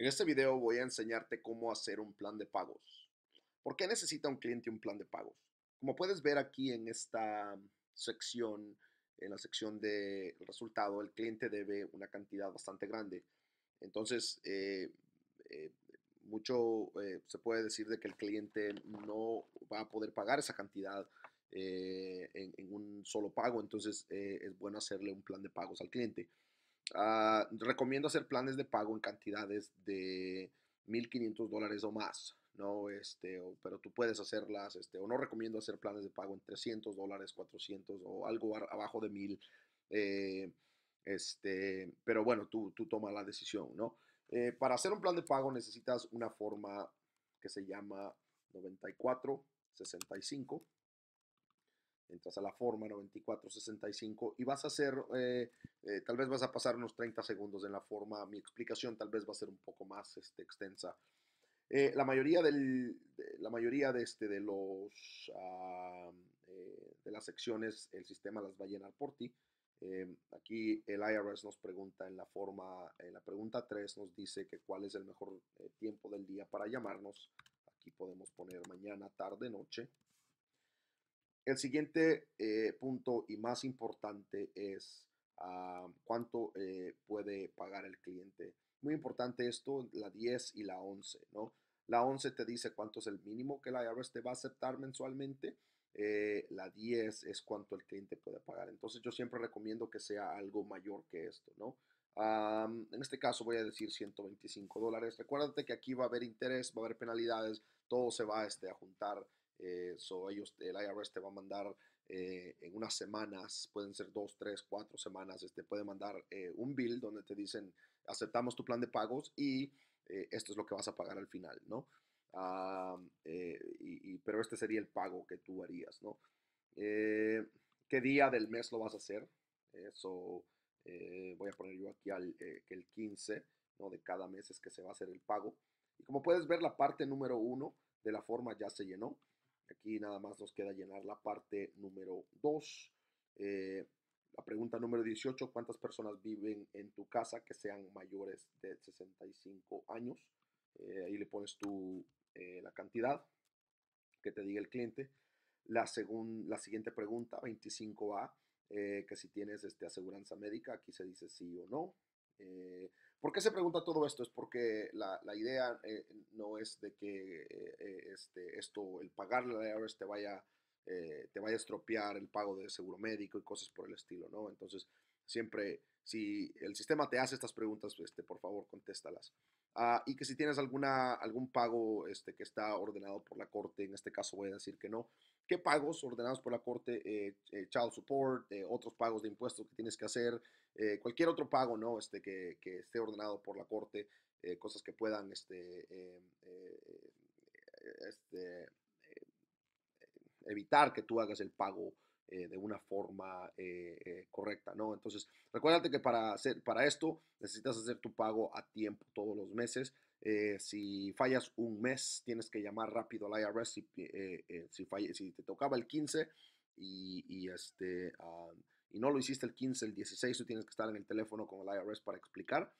En este video voy a enseñarte cómo hacer un plan de pagos. ¿Por qué necesita un cliente un plan de pagos? Como puedes ver aquí en esta sección, en la sección de resultado, el cliente debe una cantidad bastante grande. Entonces, eh, eh, mucho eh, se puede decir de que el cliente no va a poder pagar esa cantidad en, en, un solo pago. Entonces, es bueno hacerle un plan de pagos al cliente. Ah, recomiendo hacer planes de pago en cantidades de 1.500 dólares o más, ¿no? Este, pero tú puedes hacerlas, este, o no recomiendo hacer planes de pago en 300 dólares, 400 o algo abajo de 1.000. Eh, este, pero bueno, tú, tú tomas la decisión, ¿no? Eh, para hacer un plan de pago necesitas una forma que se llama 9465 entras a la forma 9465 y vas a hacer, eh, eh, tal vez vas a pasar unos 30 segundos en la forma, mi explicación tal vez va a ser un poco más este, extensa. Eh, la mayoría, del, de, la mayoría de, este, de, los, ah, de las secciones, el sistema las va a llenar por ti. aquí el IRS nos pregunta en la forma, en la pregunta 3 nos dice que cuál es el mejor tiempo del día para llamarnos. Aquí podemos poner mañana, tarde, noche. El siguiente eh, punto y más importante es ah, cuánto eh, puede pagar el cliente. Muy importante esto, la 10 y la 11, ¿no? La 11 te dice cuánto es el mínimo que la IRS te va a aceptar mensualmente. Eh, la 10 es cuánto el cliente puede pagar. Entonces yo siempre recomiendo que sea algo mayor que esto, ¿no? en este caso voy a decir 125 dólares. Recuérdate que aquí va a haber interés, va a haber penalidades, todo se va este, a juntar eh, so ellos, el IRS te va a mandar eh, en unas semanas, pueden ser dos, tres, cuatro semanas, te este, puede mandar eh, un bill donde te dicen, aceptamos tu plan de pagos y esto es lo que vas a pagar al final, ¿no? Ah, y, pero este sería el pago que tú harías, ¿no? ¿Qué día del mes lo vas a hacer? Eso voy a poner yo aquí al, que el 15 ¿no? de cada mes es que se va a hacer el pago. Y como puedes ver, la parte número uno de la forma ya se llenó. Aquí nada más nos queda llenar la parte número 2. Eh, la pregunta número 18, ¿cuántas personas viven en tu casa que sean mayores de 65 años? Eh, ahí le pones tú eh, la cantidad que te diga el cliente. La, la siguiente pregunta, 25A, que si tienes este, aseguranza médica, aquí se dice sí o no. Eh, ¿Por qué se pregunta todo esto? Es porque la, idea eh, no es de que eh, este, esto, el pagarle la IRS te vaya, te vaya a estropear el pago de seguro médico y cosas por el estilo, ¿no? Entonces, siempre, si el sistema te hace estas preguntas, este, por favor, contéstalas. Ah, y que si tienes alguna, algún pago este, que está ordenado por la corte, en este caso voy a decir que no, ¿qué pagos ordenados por la corte? Eh, eh, child support, eh, otros pagos de impuestos que tienes que hacer, cualquier otro pago ¿no? este, que, esté ordenado por la corte, cosas que puedan este, este evitar que tú hagas el pago eh, de una forma eh, eh, correcta, ¿no? Entonces, recuérdate que para, hacer, para esto necesitas hacer tu pago a tiempo todos los meses. si fallas un mes, tienes que llamar rápido al IRS. Si, si, si te tocaba el 15 y, este, ah, y no lo hiciste el 15, el 16, tú tienes que estar en el teléfono con el IRS para explicar.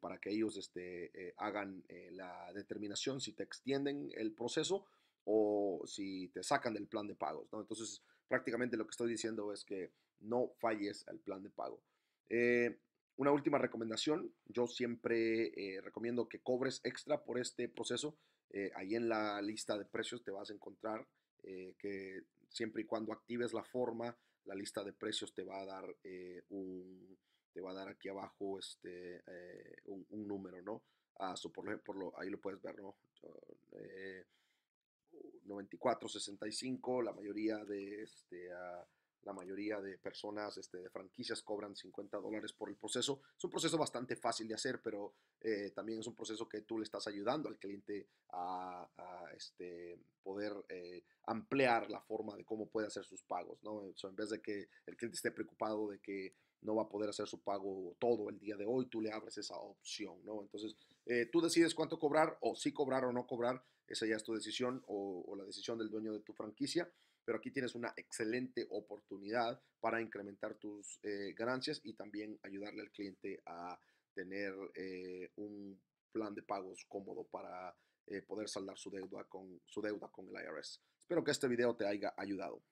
para que ellos este, hagan la determinación si te extienden el proceso o si te sacan del plan de pagos. ¿no? Entonces, prácticamente lo que estoy diciendo es que no falles al plan de pago. Eh, una última recomendación, yo siempre eh, recomiendo que cobres extra por este proceso. Eh, ahí en la lista de precios te vas a encontrar que siempre y cuando actives la forma, la lista de precios te va a dar un, te va a dar aquí abajo este, un, número, ¿no? Ah, por, lo ahí lo puedes ver, ¿no? 94, 65, la mayoría de, este, ah, la mayoría de personas este, de franquicias cobran 50 dólares por el proceso. Es un proceso bastante fácil de hacer, pero eh, también es un proceso que tú le estás ayudando al cliente a, este, poder eh, ampliar la forma de cómo puede hacer sus pagos. ¿no? en vez de que el cliente esté preocupado de que no va a poder hacer su pago todo el día de hoy, tú le abres esa opción, ¿no? Entonces, eh, tú decides cuánto cobrar o si cobrar o no cobrar, esa ya es tu decisión o, la decisión del dueño de tu franquicia pero aquí tienes una excelente oportunidad para incrementar tus eh, ganancias y también ayudarle al cliente a tener eh, un plan de pagos cómodo para poder saldar su deuda, con, su deuda con el IRS. Espero que este video te haya ayudado.